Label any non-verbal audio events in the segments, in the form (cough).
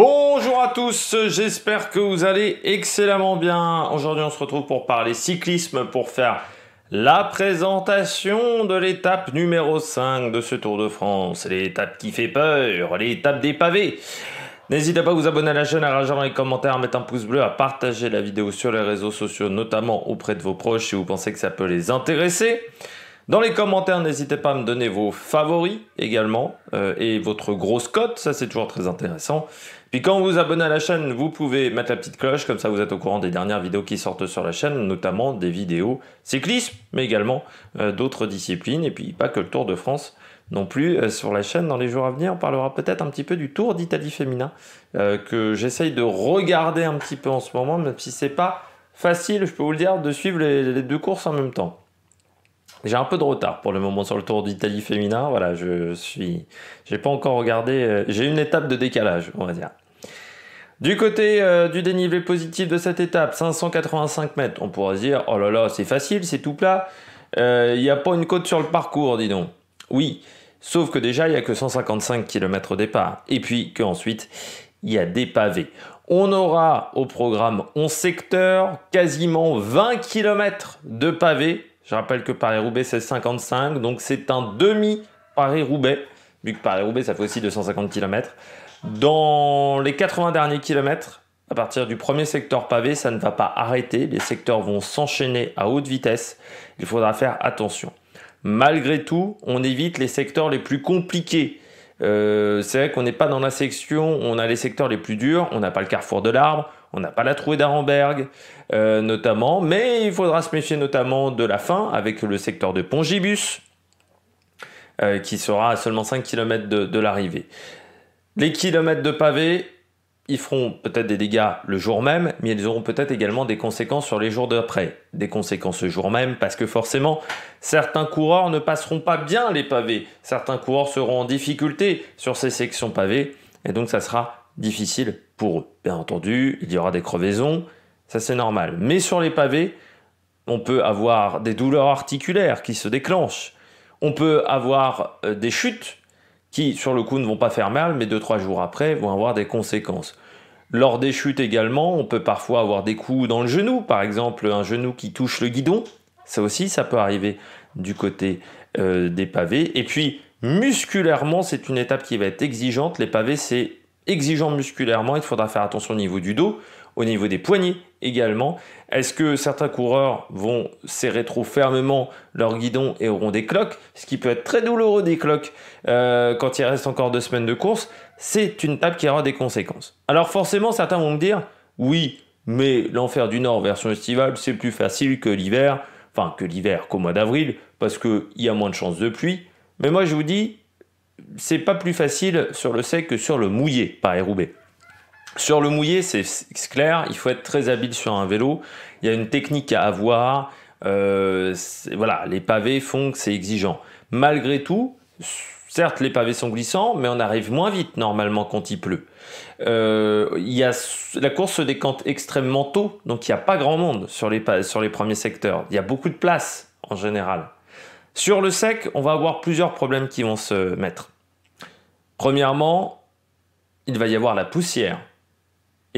Bonjour à tous, j'espère que vous allez excellemment bien. Aujourd'hui on se retrouve pour parler cyclisme, pour faire la présentation de l'étape numéro 5 de ce Tour de France. L'étape qui fait peur, l'étape des pavés. N'hésitez pas à vous abonner à la chaîne, à rajouter dans les commentaires, à mettre un pouce bleu, à partager la vidéo sur les réseaux sociaux, notamment auprès de vos proches si vous pensez que ça peut les intéresser. Dans les commentaires, n'hésitez pas à me donner vos favoris également euh, et votre grosse cote, ça c'est toujours très intéressant. Puis quand vous vous abonnez à la chaîne, vous pouvez mettre la petite cloche, comme ça vous êtes au courant des dernières vidéos qui sortent sur la chaîne, notamment des vidéos cyclisme, mais également euh, d'autres disciplines, et puis pas que le Tour de France non plus euh, sur la chaîne dans les jours à venir. On parlera peut-être un petit peu du Tour d'Italie féminin, euh, que j'essaye de regarder un petit peu en ce moment, même si c'est pas facile, je peux vous le dire, de suivre les deux courses en même temps. J'ai un peu de retard pour le moment sur le Tour d'Italie féminin. Voilà, je suis, j'ai pas encore regardé. Euh, j'ai une étape de décalage, on va dire. Du côté euh, du dénivelé positif de cette étape, 585 mètres, on pourrait se dire oh là là, c'est facile, c'est tout plat. Euh, il n'y a pas une côte sur le parcours, dis donc. Oui, sauf que déjà, il n'y a que 155 km au départ. Et puis qu'ensuite, il y a des pavés. On aura au programme 11 secteurs, quasiment 20 km de pavés je rappelle que Paris-Roubaix, c'est 55, donc c'est un demi-Paris-Roubaix, vu que Paris-Roubaix, ça fait aussi 250 km. Dans les 80 derniers kilomètres, à partir du premier secteur pavé, ça ne va pas arrêter, les secteurs vont s'enchaîner à haute vitesse, il faudra faire attention. Malgré tout, on évite les secteurs les plus compliqués, euh, c'est vrai qu'on n'est pas dans la section, on a les secteurs les plus durs, on n'a pas le carrefour de l'arbre, on n'a pas la trouée d'Arenberg, euh, notamment, mais il faudra se méfier notamment de la fin avec le secteur de Pongibus, euh, qui sera à seulement 5 km de, de l'arrivée. Les kilomètres de pavé, ils feront peut-être des dégâts le jour même, mais ils auront peut-être également des conséquences sur les jours d'après. Des conséquences le jour même, parce que forcément, certains coureurs ne passeront pas bien les pavés. Certains coureurs seront en difficulté sur ces sections pavées, et donc ça sera difficile pour eux. Bien entendu, il y aura des crevaisons, ça c'est normal. Mais sur les pavés, on peut avoir des douleurs articulaires qui se déclenchent. On peut avoir euh, des chutes qui, sur le coup, ne vont pas faire mal, mais 2-3 jours après, vont avoir des conséquences. Lors des chutes également, on peut parfois avoir des coups dans le genou, par exemple un genou qui touche le guidon. Ça aussi, ça peut arriver du côté euh, des pavés. Et puis, musculairement, c'est une étape qui va être exigeante. Les pavés, c'est exigeant musculairement. Il faudra faire attention au niveau du dos, au niveau des poignets, également. Est-ce que certains coureurs vont serrer trop fermement leur guidon et auront des cloques Ce qui peut être très douloureux des cloques euh, quand il reste encore deux semaines de course. C'est une table qui aura des conséquences. Alors forcément, certains vont me dire, oui, mais l'enfer du Nord version estivale, c'est plus facile que l'hiver, enfin que l'hiver qu'au mois d'avril, parce qu'il y a moins de chances de pluie. Mais moi je vous dis, c'est pas plus facile sur le sec que sur le mouillé par Roubaix. Sur le mouillé, c'est clair, il faut être très habile sur un vélo. Il y a une technique à avoir. Euh, voilà, les pavés font que c'est exigeant. Malgré tout, certes, les pavés sont glissants, mais on arrive moins vite normalement quand il pleut. Euh, il y la course se décante extrêmement tôt, donc il n'y a pas grand monde sur les, sur les premiers secteurs. Il y a beaucoup de place en général. Sur le sec, on va avoir plusieurs problèmes qui vont se mettre. Premièrement, il va y avoir la poussière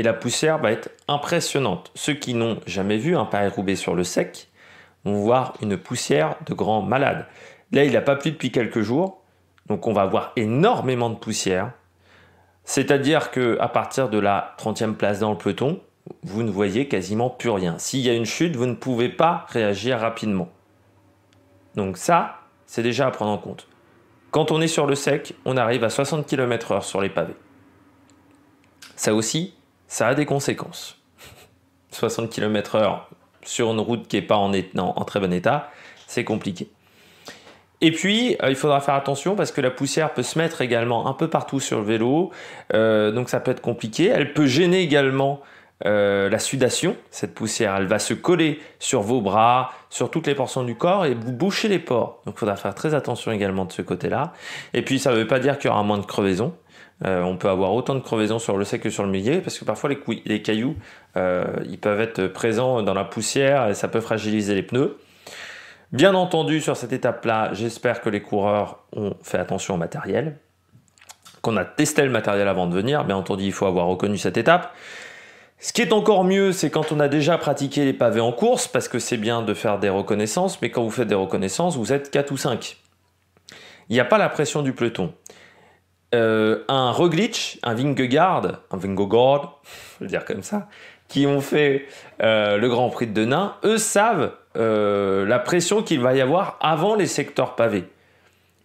et la poussière va être impressionnante. Ceux qui n'ont jamais vu un Paris-Roubaix sur le sec vont voir une poussière de grand malade. Là, il n'a pas plu depuis quelques jours, donc on va avoir énormément de poussière. C'est-à-dire que à partir de la 30e place dans le peloton, vous ne voyez quasiment plus rien. S'il y a une chute, vous ne pouvez pas réagir rapidement. Donc ça, c'est déjà à prendre en compte. Quand on est sur le sec, on arrive à 60 km/h sur les pavés. Ça aussi, ça a des conséquences. 60 (laughs) km/h sur une route qui n'est pas en, très bon état, c'est compliqué. Et puis, euh, il faudra faire attention parce que la poussière peut se mettre également un peu partout sur le vélo, euh, donc ça peut être compliqué. Elle peut gêner également euh, la sudation, cette poussière. Elle va se coller sur vos bras, sur toutes les portions du corps et vous boucher les pores. Donc il faudra faire très attention également de ce côté-là. Et puis, ça ne veut pas dire qu'il y aura moins de crevaison. Euh, on peut avoir autant de crevaisons sur le sec que sur le milieu, parce que parfois les, cailloux, euh, ils peuvent être présents dans la poussière et ça peut fragiliser les pneus. Bien entendu, sur cette étape-là, j'espère que les coureurs ont fait attention au matériel, qu'on a testé le matériel avant de venir. Bien entendu, il faut avoir reconnu cette étape. Ce qui est encore mieux, c'est quand on a déjà pratiqué les pavés en course, parce que c'est bien de faire des reconnaissances, mais quand vous faites des reconnaissances, vous êtes 4 ou 5. Il n'y a pas la pression du peloton. Euh, un reglitch, un Vingegaard, un Vingegaard, (laughs) je le dire comme ça, qui ont fait euh, le Grand Prix de Denain, eux savent euh, la pression qu'il va y avoir avant les secteurs pavés.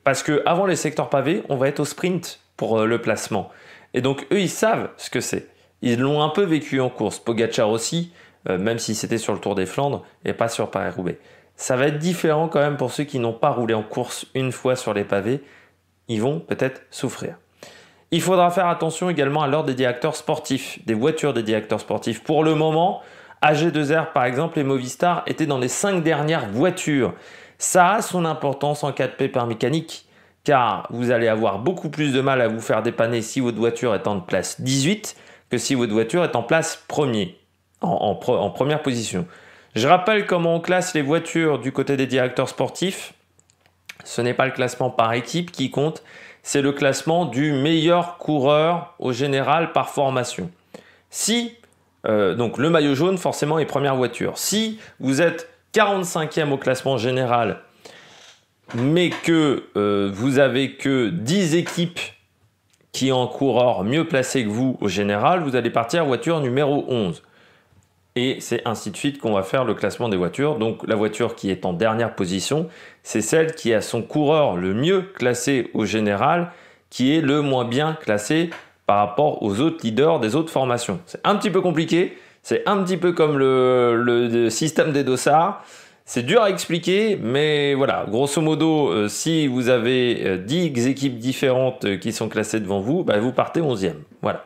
Parce que avant les secteurs pavés, on va être au sprint pour le placement. Et donc eux, ils savent ce que c'est. Ils l'ont un peu vécu en course. Pogacar aussi, même si c'était sur le Tour des Flandres et pas sur Paris-Roubaix. Ça va être différent quand même pour ceux qui n'ont pas roulé en course une fois sur les pavés ils vont peut-être souffrir. Il faudra faire attention également à l'ordre des directeurs sportifs, des voitures des directeurs sportifs. Pour le moment, AG2R par exemple et Movistar étaient dans les 5 dernières voitures. Ça a son importance en 4P par mécanique, car vous allez avoir beaucoup plus de mal à vous faire dépanner si votre voiture est en place 18 que si votre voiture est en place premier, en première position. Je rappelle comment on classe les voitures du côté des directeurs sportifs. Ce n'est pas le classement par équipe qui compte, c'est le classement du meilleur coureur au général par formation. Si, euh, donc le maillot jaune forcément est première voiture, si vous êtes 45e au classement général, mais que euh, vous avez que 10 équipes qui ont un coureur mieux placé que vous au général, vous allez partir voiture numéro 11. Et c'est ainsi de suite qu'on va faire le classement des voitures. Donc la voiture qui est en dernière position, c'est celle qui a son coureur le mieux classé au général, qui est le moins bien classé par rapport aux autres leaders des autres formations. C'est un petit peu compliqué, c'est un petit peu comme le, système des dossards. C'est dur à expliquer, mais voilà, grosso modo, euh, si vous avez 10 euh, équipes différentes euh, qui sont classées devant vous, bah, vous partez 11e. Voilà.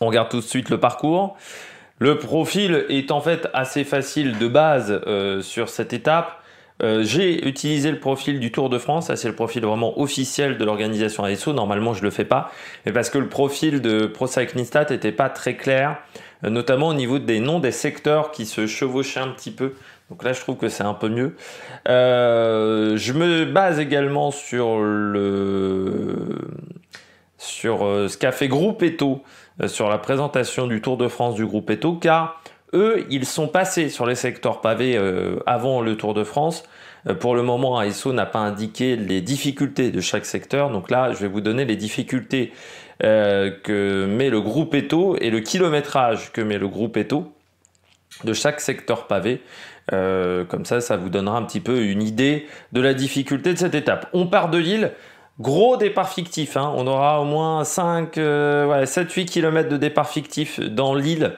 On regarde tout de suite le parcours. Le profil est en fait assez facile de base sur cette étape. Euh, j'ai utilisé le profil du Tour de France, ça c'est le profil vraiment officiel de l'organisation ASO, normalement je le fais pas, mais parce que le profil de ProCyclingStat n'était pas très clair, euh, notamment au niveau des noms des secteurs qui se chevauchaient un petit peu. Donc là je trouve que c'est un peu mieux. Euh, je me base également sur le sur ce qu'a fait Groupe Eto sur la présentation du Tour de France du Groupe Eto car eux, ils sont passés sur les secteurs pavés euh, avant le Tour de France. Euh, pour le moment, ASO n'a pas indiqué les difficultés de chaque secteur. Donc là, je vais vous donner les difficultés euh, que met le groupe ETO et le kilométrage que met le groupe ETO de chaque secteur pavé. comme ça, ça vous donnera un petit peu une idée de la difficulté de cette étape. On part de Lille. Gros départ fictif, hein. on aura au moins 5, ouais, 7-8 km de départ fictif dans l'île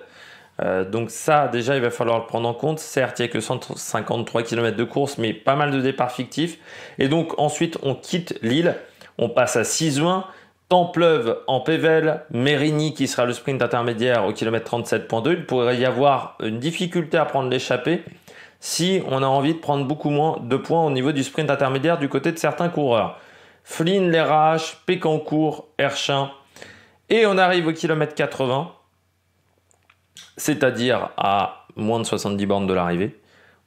euh, donc ça, déjà, il va falloir le prendre en compte. Certes, il n'y a que 153 km de course, mais pas mal de départs fictifs. Et donc ensuite, on quitte l'île, on passe à 6 Templeuve en Pével, Mérigny qui sera le sprint intermédiaire au kilomètre 37.2. Il pourrait y avoir une difficulté à prendre l'échappée si on a envie de prendre beaucoup moins de points au niveau du sprint intermédiaire du côté de certains coureurs. Flynn, raches, Pécancourt, Herchin. Et on arrive au kilomètre 80 c'est-à-dire à moins de 70 bornes de l'arrivée,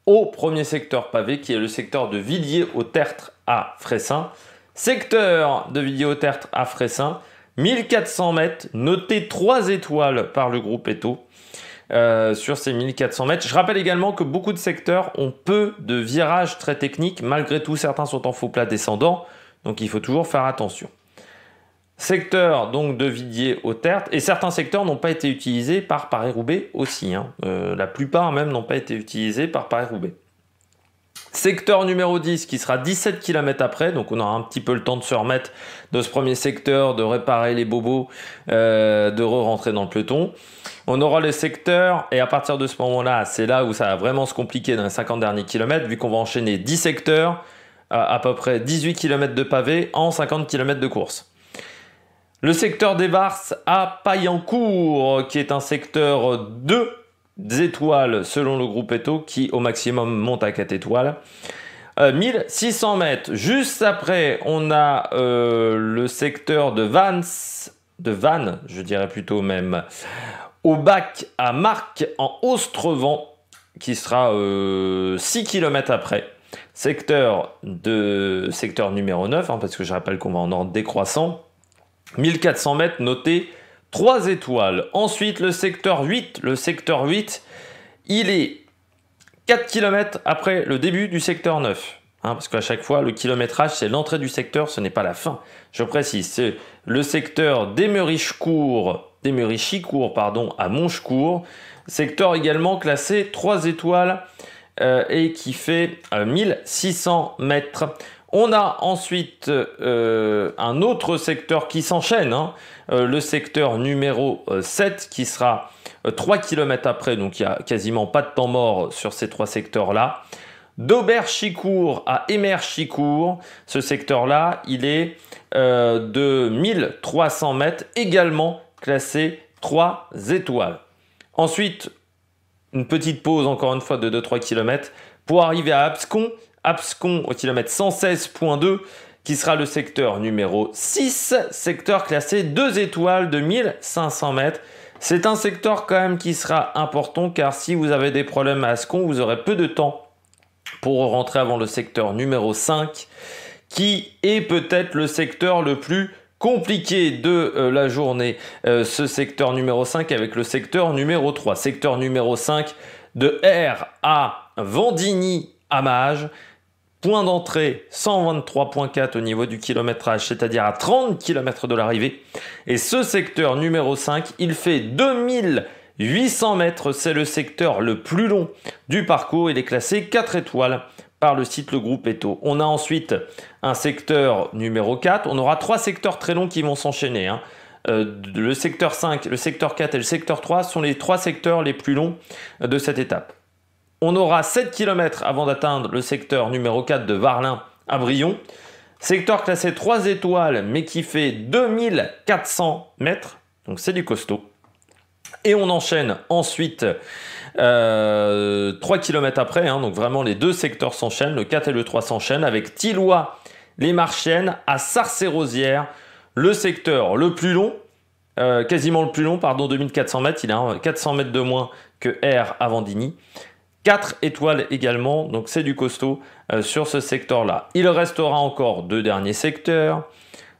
au premier secteur pavé qui est le secteur de Villiers au Tertre à Fressin. Secteur de Villiers au Tertre à Fressin, 1400 mètres, noté 3 étoiles par le groupe Eto. Euh, sur ces 1400 mètres. Je rappelle également que beaucoup de secteurs ont peu de virages très techniques. Malgré tout, certains sont en faux plat descendant. Donc il faut toujours faire attention. Secteur donc de Vidier au Tertre, et certains secteurs n'ont pas été utilisés par Paris-Roubaix aussi. Hein. Euh, la plupart même n'ont pas été utilisés par Paris-Roubaix. Secteur numéro 10 qui sera 17 km après, donc on aura un petit peu le temps de se remettre de ce premier secteur, de réparer les bobos, euh, de re-rentrer dans le peloton. On aura les secteurs, et à partir de ce moment-là, c'est là où ça va vraiment se compliquer dans les 50 derniers kilomètres, vu qu'on va enchaîner 10 secteurs, à, à peu près 18 km de pavé en 50 km de course. Le secteur des Vars à Paillancourt, qui est un secteur 2 étoiles selon le groupe Eto, qui au maximum monte à 4 étoiles. 1600 euh, mètres. Juste après, on a euh, le secteur de Vannes, de Vannes, je dirais plutôt même, au bac à Marc en Ostrevent, qui sera 6 euh, km après. Secteur, de, secteur numéro 9, hein, parce que je rappelle qu'on va en décroissant. 1400 mètres, noté 3 étoiles. Ensuite, le secteur 8. Le secteur 8, il est 4 km après le début du secteur 9. Hein, parce qu'à chaque fois, le kilométrage, c'est l'entrée du secteur, ce n'est pas la fin. Je précise, c'est le secteur d'Emerichicourt, pardon, à Monchecourt, secteur également classé 3 étoiles euh, et qui fait 1600 euh, mètres. On a ensuite euh, un autre secteur qui s'enchaîne, hein. euh, le secteur numéro 7 euh, qui sera 3 km après, donc il n'y a quasiment pas de temps mort sur ces trois secteurs-là. D'Auber-Chicourt à Émerchicourt, ce secteur-là, il est de 1300 mètres, également classé 3 étoiles. Ensuite, une petite pause encore une fois de 2-3 km pour arriver à Abscon Abscon au kilomètre 116.2 qui sera le secteur numéro 6, secteur classé 2 étoiles de 1500 mètres. C'est un secteur quand même qui sera important car si vous avez des problèmes à Ascon, vous aurez peu de temps pour rentrer avant le secteur numéro 5 qui est peut-être le secteur le plus compliqué de euh, la journée. Euh, ce secteur numéro 5 avec le secteur numéro 3. Secteur numéro 5 de R à Vendigny à Point d'entrée 123.4 au niveau du kilométrage, c'est-à-dire à 30 km de l'arrivée. Et ce secteur numéro 5, il fait 2800 mètres. C'est le secteur le plus long du parcours. Il est classé 4 étoiles par le site Le Groupe Eto. On a ensuite un secteur numéro 4. On aura trois secteurs très longs qui vont s'enchaîner. Hein. Euh, le secteur 5, le secteur 4 et le secteur 3 sont les trois secteurs les plus longs de cette étape. On aura 7 km avant d'atteindre le secteur numéro 4 de Varlin à Brion. Secteur classé 3 étoiles, mais qui fait 2400 mètres. Donc c'est du costaud. Et on enchaîne ensuite 3 euh, km après. Hein. donc vraiment les deux secteurs s'enchaînent, le 4 et le 3 s'enchaînent, avec Tillois, les Marchiennes, à Sarcé-Rosière, le secteur le plus long, euh, quasiment le plus long, pardon, 2400 mètres. Il a 400 mètres de moins que R à Vendigny. 4 étoiles également, donc c'est du costaud euh, sur ce secteur-là. Il restera encore deux derniers secteurs.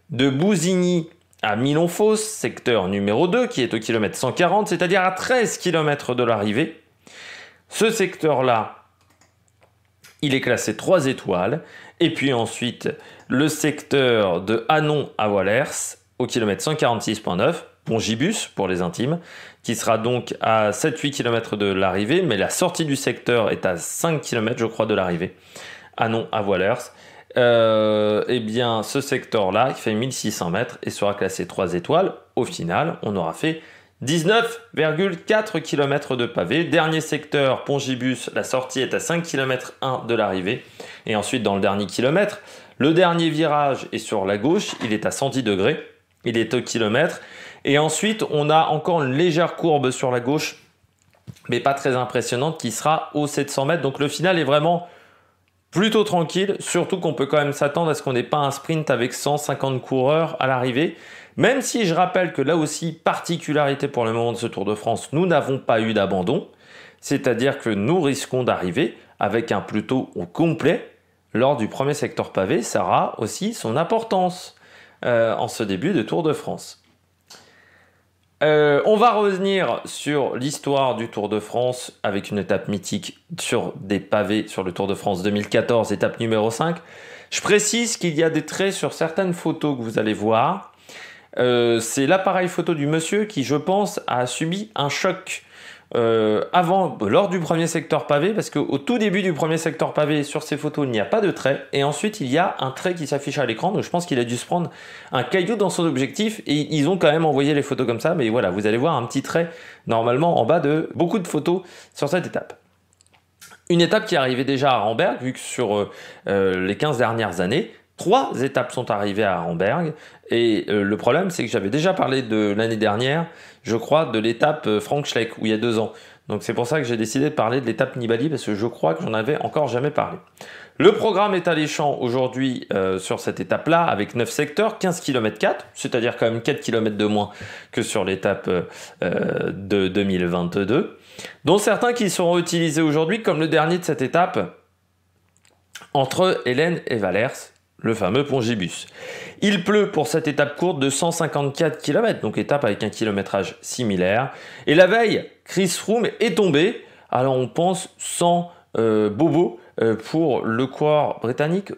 De Bousigny à Milonfos, secteur numéro 2, qui est au kilomètre 140, c'est-à-dire à 13 km de l'arrivée. Ce secteur-là, il est classé 3 étoiles. Et puis ensuite, le secteur de Hanon à Wallers, au kilomètre 146.9, Pongibus pour les intimes, qui sera donc à 7-8 km de l'arrivée, mais la sortie du secteur est à 5 km, je crois, de l'arrivée. Ah non, à Wallers. Euh, eh bien, ce secteur-là, qui fait 1600 mètres et sera classé 3 étoiles, au final, on aura fait 19,4 km de pavé. Dernier secteur, Pongibus, la sortie est à 5 km 1 de l'arrivée. Et ensuite, dans le dernier kilomètre, le dernier virage est sur la gauche, il est à 110 degrés, il est au kilomètre. Et ensuite, on a encore une légère courbe sur la gauche, mais pas très impressionnante, qui sera aux 700 mètres. Donc le final est vraiment plutôt tranquille, surtout qu'on peut quand même s'attendre à ce qu'on n'ait pas un sprint avec 150 coureurs à l'arrivée. Même si je rappelle que là aussi, particularité pour le moment de ce Tour de France, nous n'avons pas eu d'abandon. C'est-à-dire que nous risquons d'arriver avec un plutôt au complet lors du premier secteur pavé. Ça aura aussi son importance euh, en ce début de Tour de France. Euh, on va revenir sur l'histoire du Tour de France avec une étape mythique sur des pavés sur le Tour de France 2014, étape numéro 5. Je précise qu'il y a des traits sur certaines photos que vous allez voir. Euh, c'est l'appareil photo du monsieur qui, je pense, a subi un choc. Euh, avant, lors du premier secteur pavé, parce qu'au tout début du premier secteur pavé, sur ces photos, il n'y a pas de trait, et ensuite il y a un trait qui s'affiche à l'écran, donc je pense qu'il a dû se prendre un caillou dans son objectif, et ils ont quand même envoyé les photos comme ça, mais voilà, vous allez voir un petit trait normalement en bas de beaucoup de photos sur cette étape. Une étape qui arrivait déjà à Ramberg, vu que sur euh, euh, les 15 dernières années, Trois étapes sont arrivées à Arenberg. Et euh, le problème, c'est que j'avais déjà parlé de l'année dernière, je crois, de l'étape euh, Frank Schleck, où il y a deux ans. Donc c'est pour ça que j'ai décidé de parler de l'étape Nibali, parce que je crois que j'en avais encore jamais parlé. Le programme est alléchant aujourd'hui euh, sur cette étape-là, avec 9 secteurs, 15 km 4, c'est-à-dire quand même 4 km de moins que sur l'étape de 2022, dont certains qui seront utilisés aujourd'hui, comme le dernier de cette étape, entre Hélène et Valers, le fameux pongibus. Il pleut pour cette étape courte de 154 km, donc étape avec un kilométrage similaire. Et la veille, Chris Froome est tombé, alors on pense sans euh, bobo euh, pour le corps britannique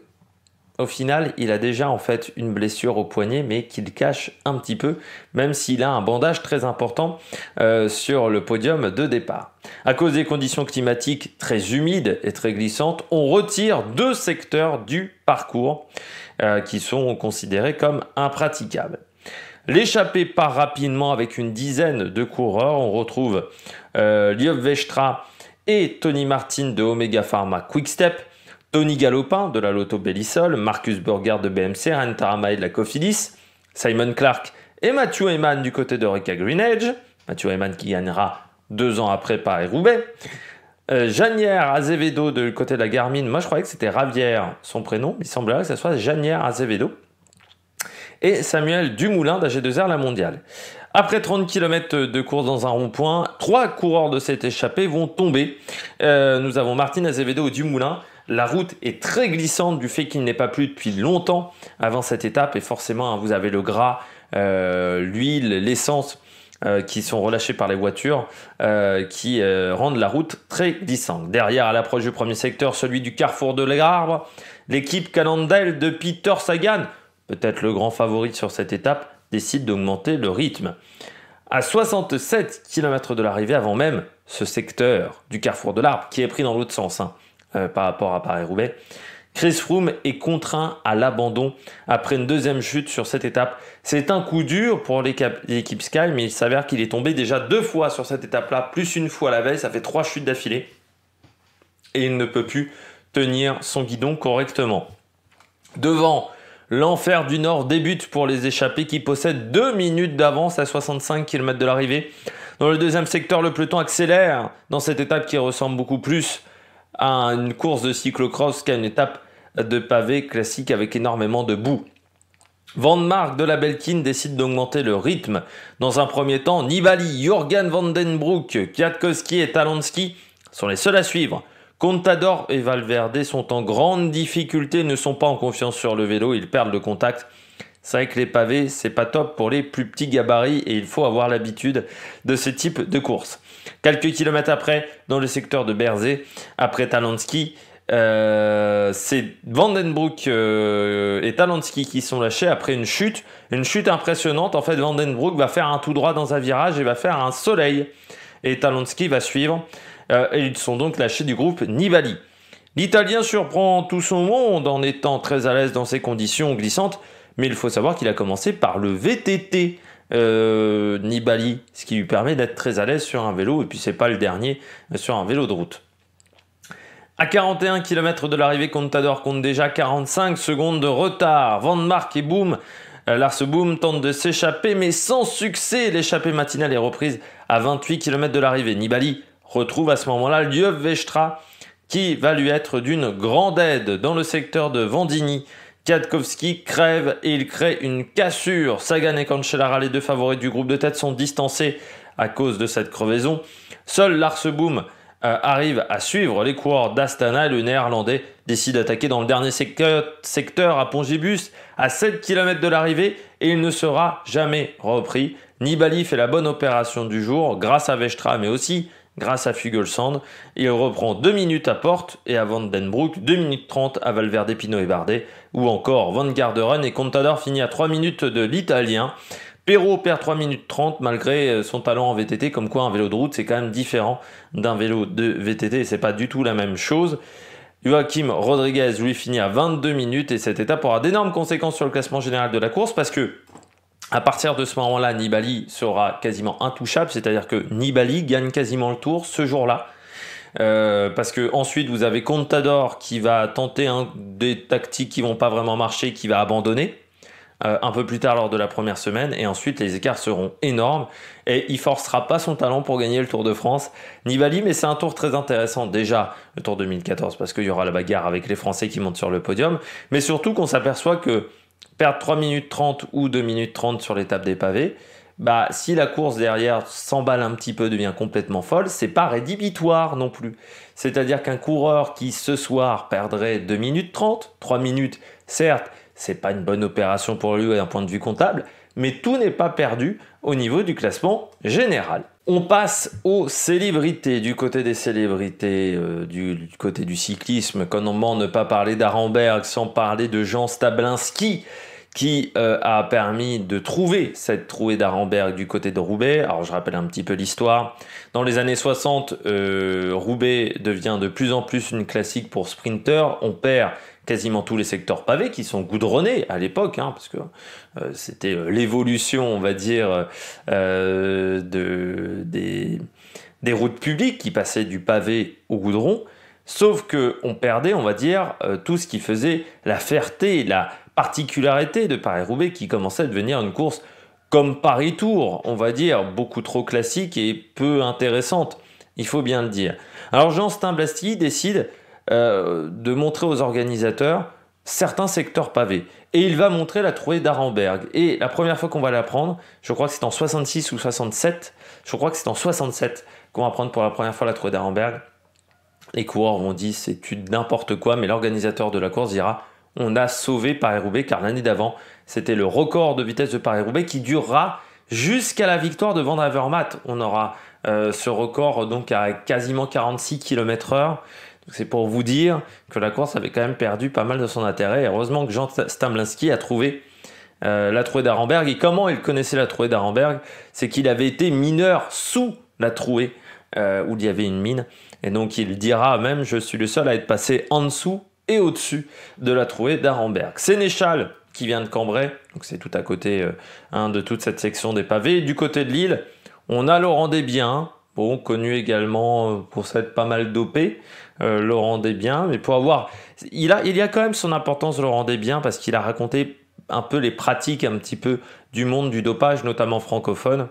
au final, il a déjà en fait une blessure au poignet, mais qu'il cache un petit peu, même s'il a un bandage très important euh, sur le podium de départ. À cause des conditions climatiques très humides et très glissantes, on retire deux secteurs du parcours euh, qui sont considérés comme impraticables. L'échappée part rapidement avec une dizaine de coureurs. On retrouve euh, Vestra et Tony Martin de Omega Pharma Quickstep Tony Galopin de la Lotto Bellisol, Marcus Burger de BMC, Ren Taramae de la Cofidis, Simon Clark et Mathieu Eman du côté de Reka Greenedge. Mathieu Eman qui gagnera deux ans après Paris-Roubaix. Euh, Janière Azevedo du côté de la Garmin. Moi, je croyais que c'était Ravière son prénom. Il semblerait que ce soit Janière Azevedo. Et Samuel Dumoulin d'AG2R La Mondiale. Après 30 km de course dans un rond-point, trois coureurs de cette échappée vont tomber. Euh, nous avons Martin Azevedo et Dumoulin la route est très glissante du fait qu'il n'est pas plu depuis longtemps avant cette étape et forcément hein, vous avez le gras, euh, l'huile, l'essence euh, qui sont relâchés par les voitures euh, qui rendent la route très glissante. Derrière à l'approche du premier secteur, celui du carrefour de l'arbre, l'équipe Calendel de Peter Sagan, peut-être le grand favori sur cette étape, décide d'augmenter le rythme. À 67 km de l'arrivée avant même ce secteur du carrefour de l'arbre qui est pris dans l'autre sens. Hein. Euh, par rapport à Paris-Roubaix. Chris Froome est contraint à l'abandon après une deuxième chute sur cette étape. C'est un coup dur pour l'équipe Sky, mais il s'avère qu'il est tombé déjà deux fois sur cette étape-là, plus une fois la veille, ça fait trois chutes d'affilée. Et il ne peut plus tenir son guidon correctement. Devant, l'enfer du Nord débute pour les échappés qui possèdent deux minutes d'avance à 65 km de l'arrivée. Dans le deuxième secteur, le peloton accélère dans cette étape qui ressemble beaucoup plus à une course de cyclocross qu'à une étape de pavé classique avec énormément de boue. Van Mark de la Belkin décide d'augmenter le rythme. Dans un premier temps, Nibali, Jurgen Vandenbroek, Kwiatkowski et Talonski sont les seuls à suivre. Contador et Valverde sont en grande difficulté, ne sont pas en confiance sur le vélo, ils perdent le contact. C'est vrai que les pavés, c'est pas top pour les plus petits gabarits et il faut avoir l'habitude de ce type de course. Quelques kilomètres après, dans le secteur de Berzé, après Talansky, euh, c'est Vandenbroek euh, et Talansky qui sont lâchés après une chute. Une chute impressionnante. En fait, Vandenbroek va faire un tout droit dans un virage et va faire un soleil. Et Talansky va suivre. Euh, et ils sont donc lâchés du groupe Nibali. L'Italien surprend tout son monde en étant très à l'aise dans ces conditions glissantes. Mais il faut savoir qu'il a commencé par le VTT. Euh, Nibali, ce qui lui permet d'être très à l'aise sur un vélo, et puis c'est pas le dernier sur un vélo de route. À 41 km de l'arrivée, Contador compte déjà 45 secondes de retard. Vandemark et Boom, euh, Lars Boom tente de s'échapper, mais sans succès. L'échappée matinale est reprise à 28 km de l'arrivée. Nibali retrouve à ce moment-là Liev Vestra, qui va lui être d'une grande aide dans le secteur de Vandini. Katkowski crève et il crée une cassure. Sagan et Cancellara, les deux favoris du groupe de tête, sont distancés à cause de cette crevaison. Seul Lars Boom euh, arrive à suivre les coureurs d'Astana et le néerlandais décide d'attaquer dans le dernier secteur, à Pongibus, à 7 km de l'arrivée, et il ne sera jamais repris. Nibali fait la bonne opération du jour grâce à Vestra, mais aussi grâce à Fugelsand. Il reprend 2 minutes à Porte et à Vandenbroek, 2 minutes 30 à Valverde, Pino et Bardet ou encore Vanguard Run et Contador finit à 3 minutes de l'italien. Perro perd 3 minutes 30 malgré euh, son talent en VTT, comme quoi un vélo de route c'est quand même différent d'un vélo de VTT et c'est pas du tout la même chose. Joachim Rodriguez lui finit à 22 minutes et cette étape aura d'énormes conséquences sur le classement général de la course parce que à partir de ce moment-là, Nibali sera quasiment intouchable, c'est-à-dire que Nibali gagne quasiment le tour ce jour-là euh, parce que ensuite vous avez Contador qui va tenter des tactiques qui vont pas vraiment marcher, qui va abandonner euh, un peu plus tard lors de la première semaine, et ensuite les écarts seront énormes et il forcera pas son talent pour gagner le Tour de France. Nivali, mais c'est un tour très intéressant déjà le Tour 2014 parce qu'il y aura la bagarre avec les Français qui montent sur le podium, mais surtout qu'on s'aperçoit que perdre 3 minutes 30 ou 2 minutes 30 sur l'étape des pavés, bah, si la course derrière s'emballe un petit peu, devient complètement folle, c'est pas rédhibitoire non plus. C'est-à-dire qu'un coureur qui ce soir perdrait 2 minutes 30, 3 minutes, certes, c'est pas une bonne opération pour lui d'un point de vue comptable, mais tout n'est pas perdu au niveau du classement général. On passe aux célébrités. Du côté des célébrités, euh, du, côté du cyclisme, comment ne pas parler d'Arenberg sans parler de Jean Stablinski qui euh, a permis de trouver cette trouée d'Arenberg du côté de Roubaix. Alors je rappelle un petit peu l'histoire. Dans les années 60, euh, Roubaix devient de plus en plus une classique pour sprinter. On perd quasiment tous les secteurs pavés qui sont goudronnés à l'époque, hein, parce que euh, c'était l'évolution, on va dire, des, routes publiques qui passaient du pavé au goudron. Sauf que on perdait, on va dire, tout ce qui faisait la ferté, la particularité de Paris-Roubaix qui commençait à devenir une course comme paris tour on va dire, beaucoup trop classique et peu intéressante, il faut bien le dire. Alors Jean Steinblastilly décide euh, de montrer aux organisateurs certains secteurs pavés. Et il va montrer la trouée d'Arenberg. Et la première fois qu'on va la prendre, je crois que c'est en 66 ou 67, je crois que c'est en 67 qu'on va prendre pour la première fois la trouée d'Arenberg. Les coureurs vont dire c'est n'importe quoi, mais l'organisateur de la course dira on a sauvé Paris-Roubaix car l'année d'avant, c'était le record de vitesse de Paris-Roubaix qui durera jusqu'à la victoire de Van Avermaet. On aura euh, ce record donc à quasiment 46 km/h. C'est pour vous dire que la course avait quand même perdu pas mal de son intérêt. Et heureusement que Jean Stamlinski a trouvé euh, la trouée d'Arenberg. Et comment il connaissait la trouée d'Arenberg C'est qu'il avait été mineur sous la trouée euh, où il y avait une mine. Et donc il dira même, je suis le seul à être passé en dessous au-dessus de la trouée d'Arenberg. Sénéchal, qui vient de Cambrai, donc c'est tout à côté euh, hein, de toute cette section des pavés. Du côté de Lille, on a Laurent Desbiens, bon, connu également euh, pour s'être pas mal dopé, euh, Laurent Desbiens, mais pour avoir... Il, a, il y a quand même son importance, Laurent Desbiens, parce qu'il a raconté un peu les pratiques un petit peu du monde du dopage, notamment francophone.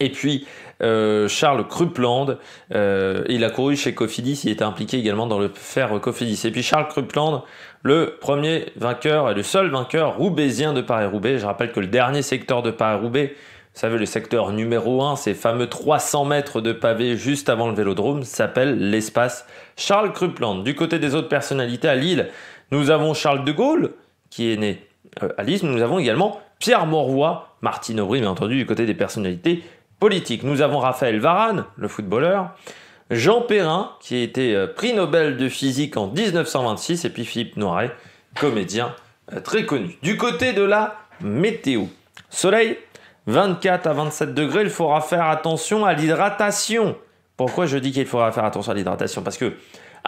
Et puis, euh, Charles Krupland. Euh, il a couru chez Cofidis, il était impliqué également dans le fer Cofidis. Et puis Charles Krupland, le premier vainqueur et le seul vainqueur roubaisien de Paris-Roubaix. Je rappelle que le dernier secteur de Paris-Roubaix, vous savez, le secteur numéro 1, ces fameux 300 mètres de pavés juste avant le vélodrome, s'appelle l'espace Charles Krupland. Du côté des autres personnalités à Lille, nous avons Charles de Gaulle, qui est né euh, à Lille. Nous avons également Pierre Morvois, Martine Aubry, bien entendu, du côté des personnalités politique. Nous avons Raphaël Varane, le footballeur, Jean Perrin, qui a été euh, prix Nobel de physique en 1926, et puis Philippe Noiret, comédien euh, très connu. Du côté de la météo, soleil 24 à 27 degrés, il faudra faire attention à l'hydratation. Pourquoi je dis qu'il faudra faire attention à l'hydratation Parce que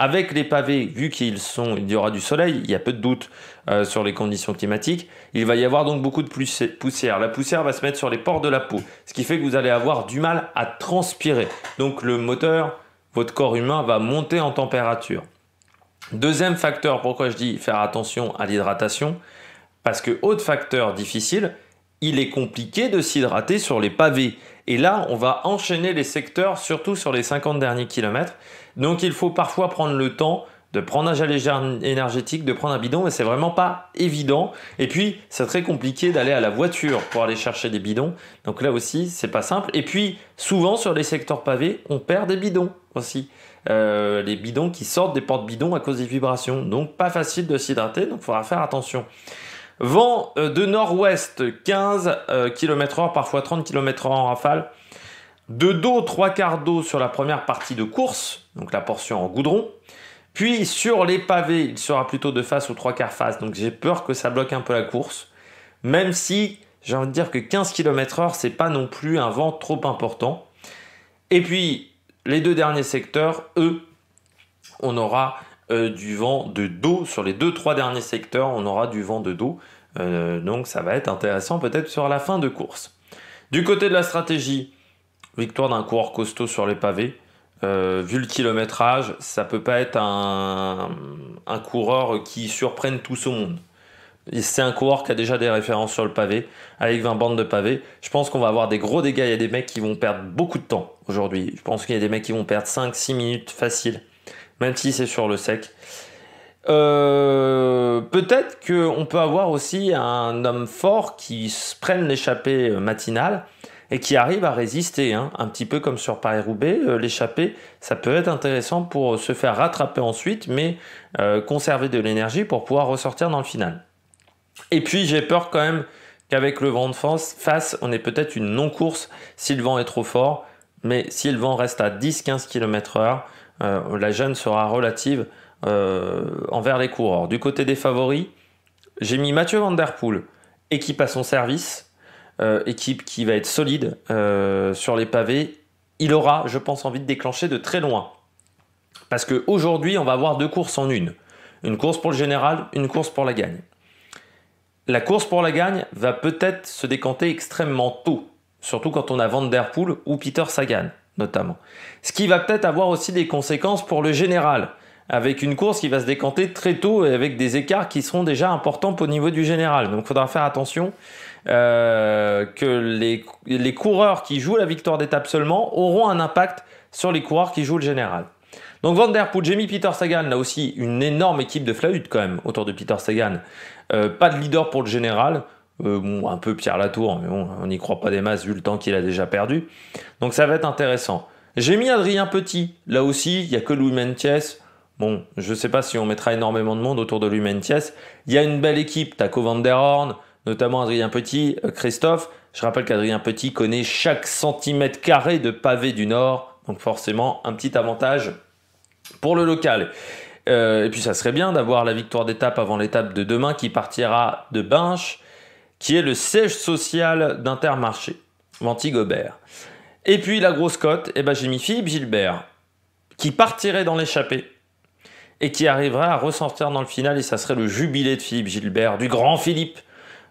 avec les pavés, vu qu'ils sont, il y aura du soleil, il y a peu de doute euh, sur les conditions climatiques. Il va y avoir donc beaucoup de poussière. La poussière va se mettre sur les pores de la peau, ce qui fait que vous allez avoir du mal à transpirer. Donc le moteur, votre corps humain va monter en température. Deuxième facteur, pourquoi je dis faire attention à l'hydratation, parce que autre facteur difficile, il est compliqué de s'hydrater sur les pavés. Et là, on va enchaîner les secteurs, surtout sur les 50 derniers kilomètres. Donc il faut parfois prendre le temps de prendre un gel énergétique, de prendre un bidon, mais c'est vraiment pas évident. Et puis, c'est très compliqué d'aller à la voiture pour aller chercher des bidons. Donc là aussi, c'est pas simple. Et puis, souvent sur les secteurs pavés, on perd des bidons aussi. Euh, les bidons qui sortent des portes bidons à cause des vibrations. Donc pas facile de s'hydrater, donc il faudra faire attention. Vent euh, de nord-ouest, 15 km h parfois 30 km h en rafale. De dos, trois quarts d'eau sur la première partie de course, donc la portion en goudron. Puis sur les pavés, il sera plutôt de face ou trois quarts face, donc j'ai peur que ça bloque un peu la course. Même si j'ai envie de dire que 15 km h c'est pas non plus un vent trop important. Et puis les deux derniers secteurs, eux, on aura euh, du vent de dos. Sur les deux, trois derniers secteurs, on aura du vent de dos. Euh, donc ça va être intéressant peut-être sur la fin de course. Du côté de la stratégie, victoire d'un coureur costaud sur les pavés. Euh, vu le kilométrage, ça peut pas être un, coureur qui surprenne tout ce monde. C'est un coureur qui a déjà des références sur le pavé, avec 20 bandes de pavé. Je pense qu'on va avoir des gros dégâts. Il y a des mecs qui vont perdre beaucoup de temps aujourd'hui. Je pense qu'il y a des mecs qui vont perdre 5-6 minutes faciles même si c'est sur le sec. Euh, peut-être qu'on peut avoir aussi un homme fort qui se prenne l'échappée euh, matinale et qui arrive à résister, hein. un petit peu comme sur Paris-Roubaix. Euh, l'échappée, ça peut être intéressant pour se faire rattraper ensuite, mais conserver de l'énergie pour pouvoir ressortir dans le final. Et puis j'ai peur quand même qu'avec le vent de face, on ait peut-être une non-course si le vent est trop fort, mais si le vent reste à 10-15 km/h, euh, la jeune sera relative euh, envers les coureurs. Du côté des favoris, j'ai mis Mathieu Van Der Poel, équipe à son service, euh, équipe qui va être solide sur les pavés. Il aura, je pense, envie de déclencher de très loin. Parce qu'aujourd'hui, on va avoir deux courses en une. Une course pour le général, une course pour la gagne. La course pour la gagne va peut-être se décanter extrêmement tôt, surtout quand on a Van Der Poel ou Peter Sagan notamment. Ce qui va peut-être avoir aussi des conséquences pour le général, avec une course qui va se décanter très tôt et avec des écarts qui seront déjà importants au niveau du général. Donc il faudra faire attention euh, que les, coureurs qui jouent la victoire d'étape seulement auront un impact sur les coureurs qui jouent le général. Donc Van Der Poel, Jamie Peter Sagan, là aussi une énorme équipe de flahut quand même autour de Peter Sagan. Euh, pas de leader pour le général. Euh, un peu Pierre Latour, mais on n'y croit pas des masses vu le temps qu'il a déjà perdu. Donc ça va être intéressant. J'ai mis Adrien Petit. Là aussi, il n'y a que Louis Mentiès. Bon, je ne sais pas si on mettra énormément de monde autour de Louis Mentiès. Il y a une belle équipe. Taco Van der Horn, notamment Adrien Petit, euh, Christophe. Je rappelle qu'Adrien Petit connaît chaque centimètre carré de pavé du Nord. Donc forcément, un petit avantage pour le local. Euh, et puis ça serait bien d'avoir la victoire d'étape avant l'étape de demain qui partira de Binche qui est le siège social d'Intermarché, Vantigobert. Et puis la grosse cote, eh ben, j'ai mis Philippe Gilbert, qui partirait dans l'échappée et qui arriverait à ressortir dans le final, et ça serait le jubilé de Philippe Gilbert, du grand Philippe,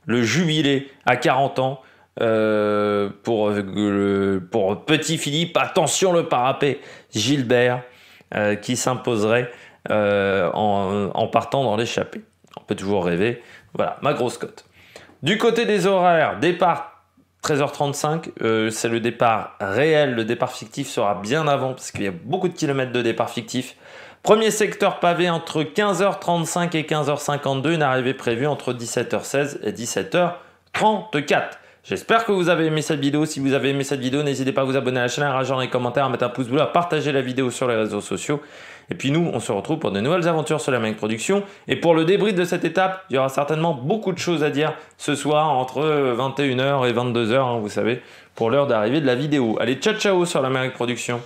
le jubilé à 40 ans. Euh, pour, euh, pour petit Philippe, attention le parapet, Gilbert euh, qui s'imposerait en partant dans l'échappée. On peut toujours rêver. Voilà, ma grosse cote. Du côté des horaires, départ 13h35, euh, c'est le départ réel. Le départ fictif sera bien avant parce qu'il y a beaucoup de kilomètres de départ fictif. Premier secteur pavé entre 15h35 et 15h52, une arrivée prévue entre 17h16 et 17h34. J'espère que vous avez aimé cette vidéo. Si vous avez aimé cette vidéo, n'hésitez pas à vous abonner à la chaîne, à rajouter les commentaires, à mettre un pouce bleu, à partager la vidéo sur les réseaux sociaux. Et puis nous, on se retrouve pour de nouvelles aventures sur la production. Et pour le débrief de cette étape, il y aura certainement beaucoup de choses à dire ce soir entre 21h et 22h, hein, vous savez, pour l'heure d'arrivée de la vidéo. Allez, ciao ciao sur la Production.